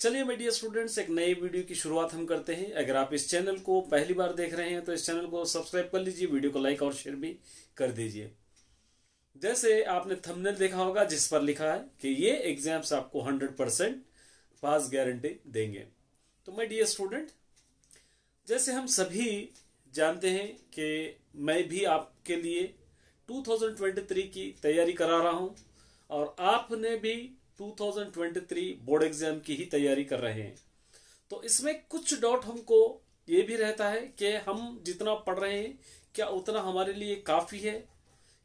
चलिए dear students एक नई वीडियो की शुरुआत हम करते हैं अगर आप इस चैनल को पहली बार देख रहे हैं तो इस चैनल को सब्सक्राइब कर लीजिए वीडियो को लाइक और शेयर भी कर दीजिए जैसे आपने थंबनेल देखा होगा जिस पर लिखा है कि ये एग्जाम्स आपको हंड्रेड परसेंट पास गारंटी देंगे तो मैं डियर स्टूडेंट जैसे हम सभी जानते हैं कि मैं भी आपके लिए टू की तैयारी करा रहा हूं और आपने भी 2023 बोर्ड एग्जाम की ही तैयारी कर रहे हैं तो इसमें कुछ डॉट हमको ये भी रहता है कि हम जितना पढ़ रहे हैं क्या उतना हमारे लिए काफ़ी है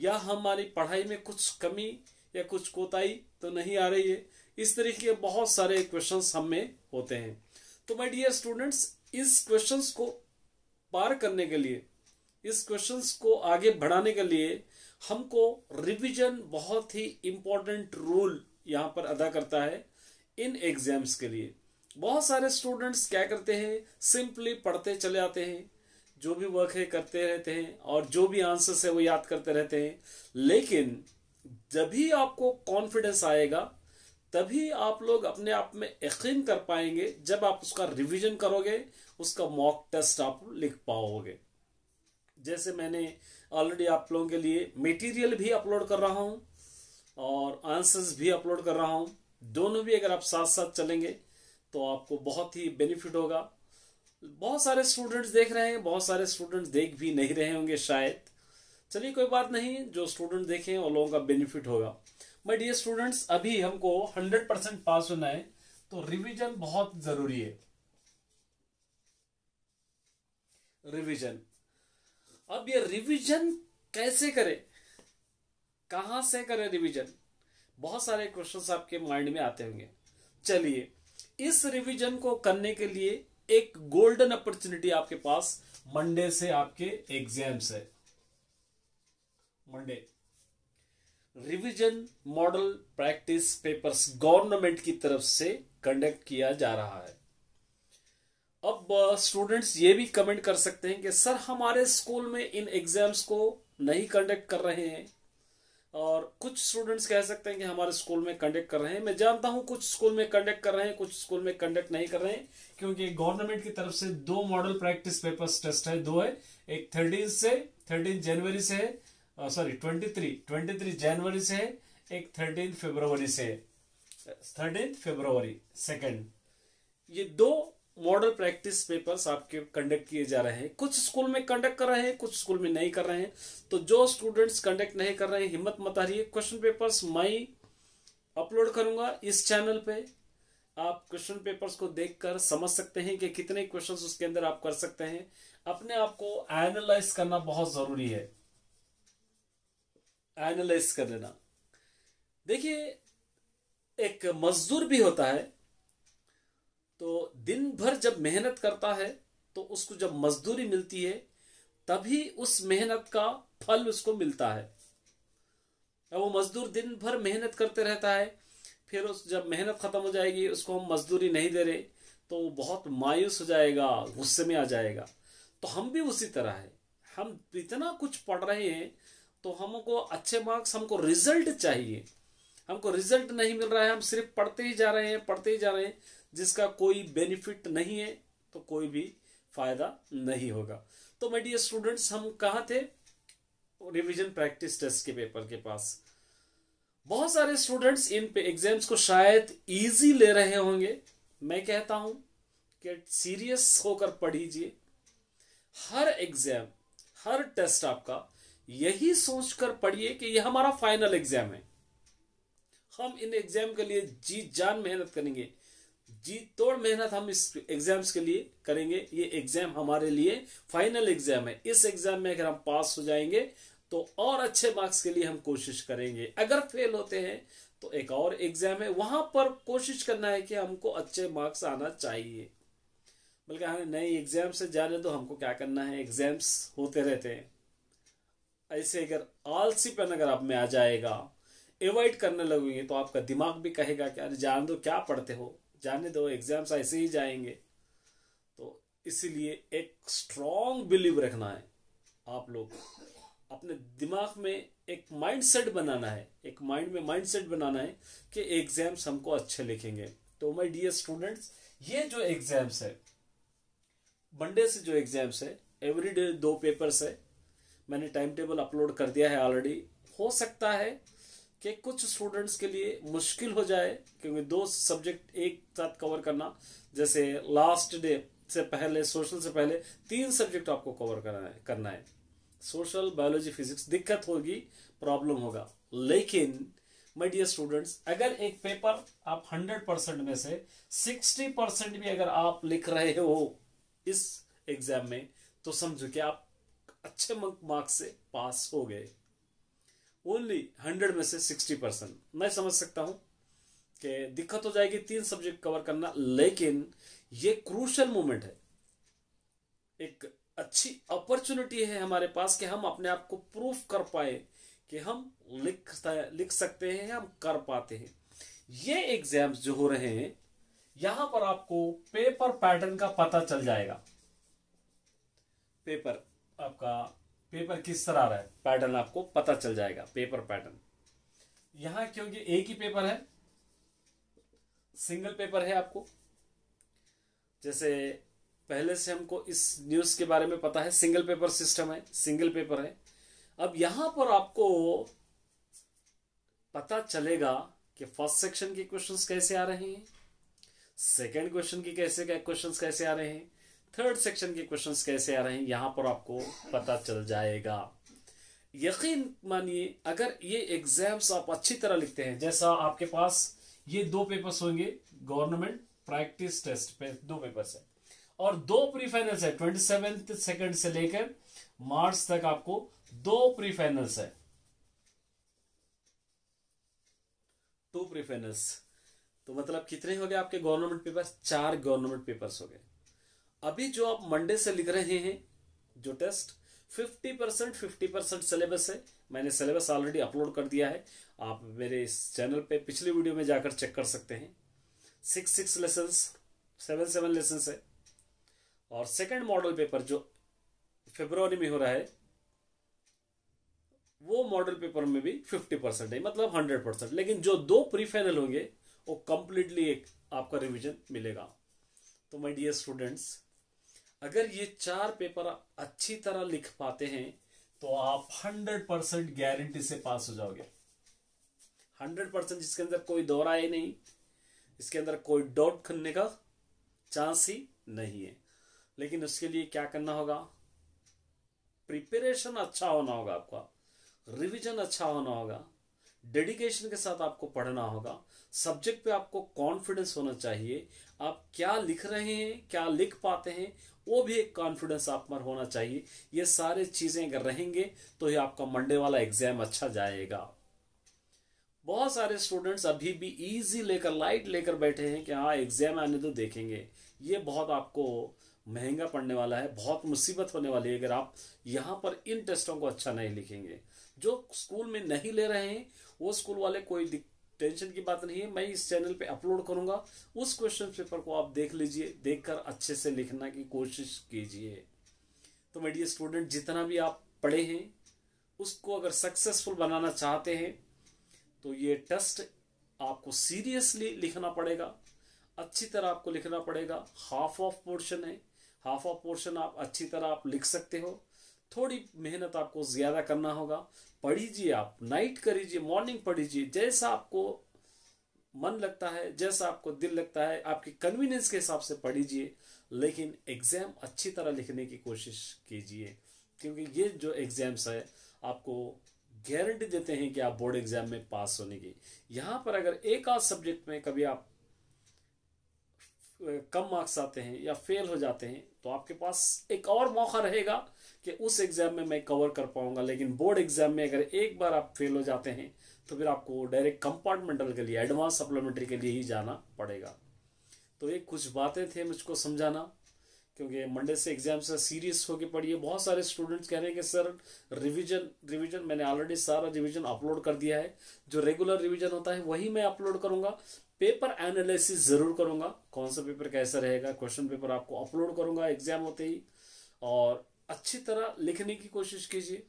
या हमारी पढ़ाई में कुछ कमी या कुछ कोताही तो नहीं आ रही है इस तरीके के बहुत सारे क्वेश्चन हमें होते हैं तो माई डियर स्टूडेंट्स इस क्वेश्चन को पार करने के लिए इस क्वेश्चन को आगे बढ़ाने के लिए हमको रिविजन बहुत ही इम्पोर्टेंट रोल यहाँ पर अदा करता है इन एग्जाम्स के लिए बहुत सारे स्टूडेंट्स क्या करते हैं सिंपली पढ़ते चले आते हैं जो भी वर्क है करते रहते हैं और जो भी आंसर्स है वो याद करते रहते हैं लेकिन जब ही आपको कॉन्फिडेंस आएगा तभी आप लोग अपने आप में यकीन कर पाएंगे जब आप उसका रिवीजन करोगे उसका मॉक टेस्ट आप लिख पाओगे जैसे मैंने ऑलरेडी आप लोगों के लिए मटेरियल भी अपलोड कर रहा हूं और आंसर्स भी अपलोड कर रहा हूं दोनों भी अगर आप साथ साथ चलेंगे तो आपको बहुत ही बेनिफिट होगा बहुत सारे स्टूडेंट्स देख रहे हैं बहुत सारे स्टूडेंट्स देख भी नहीं रहे होंगे शायद चलिए कोई बात नहीं जो स्टूडेंट देखें उन लोगों का बेनिफिट होगा बट ये स्टूडेंट्स अभी हमको हंड्रेड परसेंट पास होना है तो रिविजन बहुत जरूरी है रिविजन अब ये रिविजन कैसे करें कहां से करें रिवीजन बहुत सारे क्वेश्चन आपके माइंड में आते होंगे चलिए इस रिवीजन को करने के लिए एक गोल्डन अपॉर्चुनिटी आपके पास मंडे से आपके एग्जाम्स है Monday revision model practice papers government की तरफ से कंडक्ट किया जा रहा है अब स्टूडेंट्स ये भी कमेंट कर सकते हैं कि सर हमारे स्कूल में इन एग्जाम्स को नहीं कंडक्ट कर रहे हैं और कुछ स्टूडेंट्स कह सकते हैं कि हमारे स्कूल में कंडक्ट कर रहे हैं मैं जानता हूं कुछ स्कूल में कंडक्ट कर रहे हैं कुछ स्कूल में कंडक्ट नहीं कर रहे हैं क्योंकि गवर्नमेंट की तरफ से दो मॉडल प्रैक्टिस पेपर्स टेस्ट है दो है एक थर्टीन से थर्टीन जनवरी से है sorry twenty three twenty three जनवरी से है एक थर्टीन फेब्रवरी से थर्टीन फेब्रवरी सेकेंड ये दो मॉडल प्रैक्टिस पेपर्स आपके कंडक्ट किए जा रहे हैं कुछ स्कूल में कंडक्ट कर रहे हैं कुछ स्कूल में नहीं कर रहे हैं तो जो स्टूडेंट्स कंडक्ट नहीं कर रहे हैं हिम्मत मत हारिए क्वेश्चन पेपर्स मैं अपलोड करूंगा इस चैनल पे आप क्वेश्चन पेपर्स को देखकर समझ सकते हैं कि कितने क्वेश्चंस उसके अंदर आप कर सकते हैं अपने आप को एनालाइज करना बहुत जरूरी है एनालाइज कर लेना देखिए एक मजदूर भी होता है तो दिन भर जब मेहनत करता है तो उसको जब मजदूरी मिलती है तभी उस मेहनत का फल उसको मिलता है वो मजदूर दिन भर मेहनत करते रहता है फिर उस जब मेहनत खत्म हो जाएगी उसको हम मजदूरी नहीं दे रहे तो वो बहुत मायूस हो जाएगा गुस्से में आ जाएगा तो हम भी उसी तरह है हम इतना कुछ पढ़ रहे हैं तो हमको अच्छे मार्क्स हमको रिजल्ट चाहिए हमको रिजल्ट नहीं मिल रहा है हम सिर्फ पढ़ते ही जा रहे हैं पढ़ते ही जा रहे हैं जिसका कोई बेनिफिट नहीं है तो कोई भी फायदा नहीं होगा तो माय डियर स्टूडेंट्स हम कहा थे रिवीजन प्रैक्टिस टेस्ट के पेपर के पास बहुत सारे स्टूडेंट्स इन एग्जाम्स को शायद इजी ले रहे होंगे मैं कहता हूं कि सीरियस होकर पढ़ीजिए हर एग्जाम हर टेस्ट आपका यही सोचकर पढ़िए कि यह हमारा फाइनल एग्जाम है हम इन एग्जाम के लिए जी जान मेहनत करेंगे जी तोड़ मेहनत हम इस एग्जाम्स के लिए करेंगे ये एग्जाम हमारे लिए फाइनल एग्जाम है इस एग्जाम में अगर हम पास हो जाएंगे तो और अच्छे मार्क्स के लिए हम कोशिश करेंगे अगर फेल होते हैं तो एक और एग्जाम है वहां पर कोशिश करना है कि हमको अच्छे मार्क्स आना चाहिए बल्कि हमें हाँ, नए एग्जाम से जाने तो हमको क्या करना है एग्जाम्स होते रहते हैं ऐसे अगर आलसीपन अगर आप में आ जाएगा एवॉइड करने लगेंगे तो आपका दिमाग भी कहेगा कि अरे जान दो क्या पढ़ते हो जाने दो एग्जाम्स ऐसे ही जाएंगे तो इसीलिए एक स्ट्रॉन्ग बिलीव रखना है आप लोग अपने दिमाग में एक माइंडसेट बनाना है एक माइंड में माइंडसेट बनाना है कि एग्जाम्स हमको अच्छे लिखेंगे तो माय डियर स्टूडेंट्स ये जो एग्जाम्स है मंडे से जो एग्जाम्स है एवरी डे दो पेपर्स है मैंने टाइम टेबल अपलोड कर दिया है ऑलरेडी हो सकता है कि कुछ स्टूडेंट्स के लिए मुश्किल हो जाए क्योंकि दो सब्जेक्ट एक साथ कवर करना जैसे लास्ट डे से पहले सोशल से पहले तीन सब्जेक्ट आपको कवर करना है करना है सोशल बायोलॉजी फिजिक्स दिक्कत होगी प्रॉब्लम होगा लेकिन माय डियर स्टूडेंट्स अगर एक पेपर आप हंड्रेड परसेंट में से सिक्सटी परसेंट भी अगर आप लिख रहे हो इस एग्जाम में तो समझो कि आप अच्छे मार्क्स से पास हो गए ओनली हंड्रेड में से सिक्सटी परसेंट मैं समझ सकता हूं कि दिक्कत हो जाएगी तीन सब्जेक्ट कवर करना लेकिन ये क्रूशल मोमेंट है एक अच्छी अपॉर्चुनिटी है हमारे पास कि हम अपने आप को प्रूफ कर पाए कि हम लिख लिख सकते हैं हम कर पाते हैं ये एग्जाम्स जो हो रहे हैं यहां पर आपको पेपर पैटर्न का पता चल जाएगा पेपर आपका पेपर किस तरह आ रहा है पैटर्न आपको पता चल जाएगा पेपर पैटर्न यहां क्योंकि एक ही पेपर है सिंगल पेपर है आपको जैसे पहले से हमको इस न्यूज के बारे में पता है सिंगल पेपर सिस्टम है सिंगल पेपर है अब यहां पर आपको पता चलेगा कि फर्स्ट सेक्शन के क्वेश्चंस कैसे आ रहे हैं सेकंड क्वेश्चन की कैसे क्वेश्चंस कैसे आ रहे हैं थर्ड सेक्शन के क्वेश्चंस कैसे आ रहे हैं यहाँ पर आपको पता चल जाएगा यकीन मानिए अगर ये एग्जाम्स आप अच्छी तरह लिखते हैं जैसा आपके पास ये दो पेपर्स होंगे गवर्नमेंट प्रैक्टिस टेस्ट पे दो पेपर्स है और दो प्री फाइनल्स है ट्वेंटी सेवेंथ सेकेंड से लेकर मार्च तक आपको दो प्री फाइनल्स है टू प्री फाइनल्स तो मतलब कितने हो गए आपके गवर्नमेंट पेपर चार गवर्नमेंट पेपर्स हो गए अभी जो आप मंडे से लिख रहे हैं जो test 50 percent fifty percent syllabus है मैंने सिलेबस ऑलरेडी अपलोड कर दिया है आप मेरे इस चैनल पे पिछली वीडियो में जाकर चेक कर सकते हैं six six lesson seven seven lesson है और सेकंड मॉडल पेपर जो फेब्रवरी में हो रहा है वो मॉडल पेपर में भी फिफ्टी परसेंट है मतलब हंड्रेड परसेंट लेकिन जो दो प्री फाइनल होंगे वो कंप्लीटली एक आपका रिविजन मिलेगा तो माय डियर स्टूडेंट्स अगर ये चार पेपर आप अच्छी तरह लिख पाते हैं तो आप हंड्रेड परसेंट गारंटी से पास हो जाओगे हंड्रेड परसेंट जिसके अंदर कोई दौरा ही नहीं इसके अंदर कोई डॉट खुलने का चांस ही नहीं है लेकिन उसके लिए क्या करना होगा प्रिपरेशन अच्छा होना होगा आपका रिवीजन अच्छा होना होगा डेडिकेशन के साथ आपको पढ़ना होगा सब्जेक्ट पे आपको कॉन्फिडेंस होना चाहिए आप क्या लिख रहे हैं क्या लिख पाते हैं वो भी एक कॉन्फिडेंस आप पर होना चाहिए ये सारे चीज़ें अगर रहेंगे तो ही आपका मंडे वाला एग्जाम अच्छा जाएगा बहुत सारे स्टूडेंट्स अभी भी इजी लेकर लाइट लेकर बैठे हैं कि हाँ एग्जाम आने तो देखेंगे ये बहुत आपको महंगा पड़ने वाला है बहुत मुसीबत होने वाली है अगर आप यहाँ पर इन टेस्टों को अच्छा नहीं लिखेंगे जो स्कूल में नहीं ले रहे हैं वो स्कूल वाले कोई टेंशन की बात नहीं है मैं इस चैनल पे अपलोड करूंगा उस क्वेश्चन पेपर को आप देख लीजिए देखकर अच्छे से लिखना की कोशिश कीजिए तो मेडियर स्टूडेंट जितना भी आप पढ़े हैं उसको अगर सक्सेसफुल बनाना चाहते हैं तो ये टेस्ट आपको सीरियसली लिखना पड़ेगा अच्छी तरह आपको लिखना पड़ेगा हाफ ऑफ पोर्शन है हाफ ऑफ पोर्शन आप अच्छी तरह आप लिख सकते हो थोड़ी मेहनत आपको ज़्यादा करना होगा पढ़ीजिए आप नाइट करीजिए मॉर्निंग पढ़ीजिए जैसा आपको मन लगता है जैसा आपको दिल लगता है आपकी कन्वीनियंस के हिसाब से पढ़ीजिए लेकिन एग्ज़ाम अच्छी तरह लिखने की कोशिश कीजिए क्योंकि ये जो एग्ज़ाम्स है आपको गारंटी देते हैं कि आप बोर्ड एग्ज़ाम में पास होने की यहाँ पर अगर एक आध सब्जेक्ट में कभी आप कम मार्क्स आते हैं या फेल हो जाते हैं तो आपके पास एक और मौका रहेगा कि उस एग्ज़ाम में मैं कवर कर पाऊंगा लेकिन बोर्ड एग्ज़ाम में अगर एक बार आप फेल हो जाते हैं तो फिर आपको डायरेक्ट कंपार्टमेंटल के लिए एडवांस सप्लीमेंट्री के लिए ही जाना पड़ेगा तो ये कुछ बातें थे मुझको समझाना क्योंकि मंडे से एग्जाम से सीरियस होकर है बहुत सारे स्टूडेंट्स कह रहे हैं कि सर रिवीजन रिवीजन मैंने ऑलरेडी सारा रिवीजन अपलोड कर दिया है जो रेगुलर रिवीजन होता है वही मैं अपलोड करूँगा पेपर एनालिसिस जरूर करूंगा कौन सा पेपर कैसा रहेगा क्वेश्चन पेपर आपको अपलोड करूंगा एग्जाम होते ही और अच्छी तरह लिखने की कोशिश कीजिए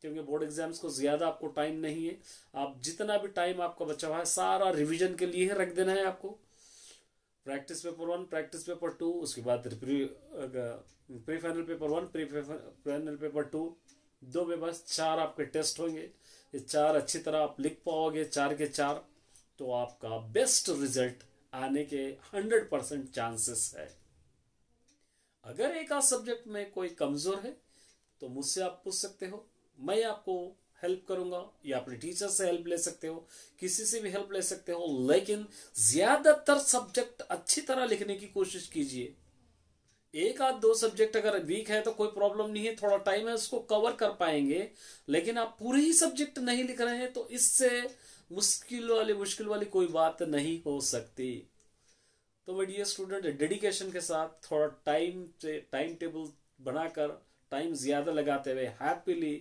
क्योंकि बोर्ड एग्जाम्स को ज़्यादा आपको टाइम नहीं है आप जितना भी टाइम आपका बचा हुआ है सारा रिविजन के लिए रख देना है आपको practice paper one practice paper two उसके बाद pre final paper one pre final paper two दो में बस चार आपके टेस्ट होंगे ये चार अच्छी तरह आप लिख पाओगे चार के चार तो आपका बेस्ट रिजल्ट आने के हंड्रेड परसेंट चांसेस है अगर एक आध सब्जेक्ट में कोई कमज़ोर है तो मुझसे आप पूछ सकते हो मैं आपको हेल्प करूंगा या अपने टीचर से हेल्प ले सकते हो किसी से भी हेल्प ले सकते हो लेकिन ज्यादातर सब्जेक्ट अच्छी तरह लिखने की कोशिश कीजिए एक आध दो सब्जेक्ट अगर वीक है तो कोई प्रॉब्लम नहीं है थोड़ा टाइम है उसको कवर कर पाएंगे लेकिन आप पूरे ही सब्जेक्ट नहीं लिख रहे हैं तो इससे मुश्किल वाली मुश्किल वाली कोई बात नहीं हो सकती तो बढ़िया स्टूडेंट डेडिकेशन के साथ थोड़ा टाइम से टाइम टेबल बनाकर टाइम ज़्यादा लगाते हुए हैप्पीली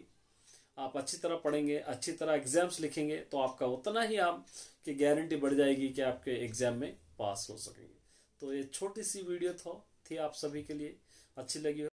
आप अच्छी तरह पढ़ेंगे अच्छी तरह एग्जाम्स लिखेंगे तो आपका उतना ही आप की गारंटी बढ़ जाएगी कि आपके एग्जाम में पास हो सकेंगे तो ये छोटी सी वीडियो था थी आप सभी के लिए अच्छी लगी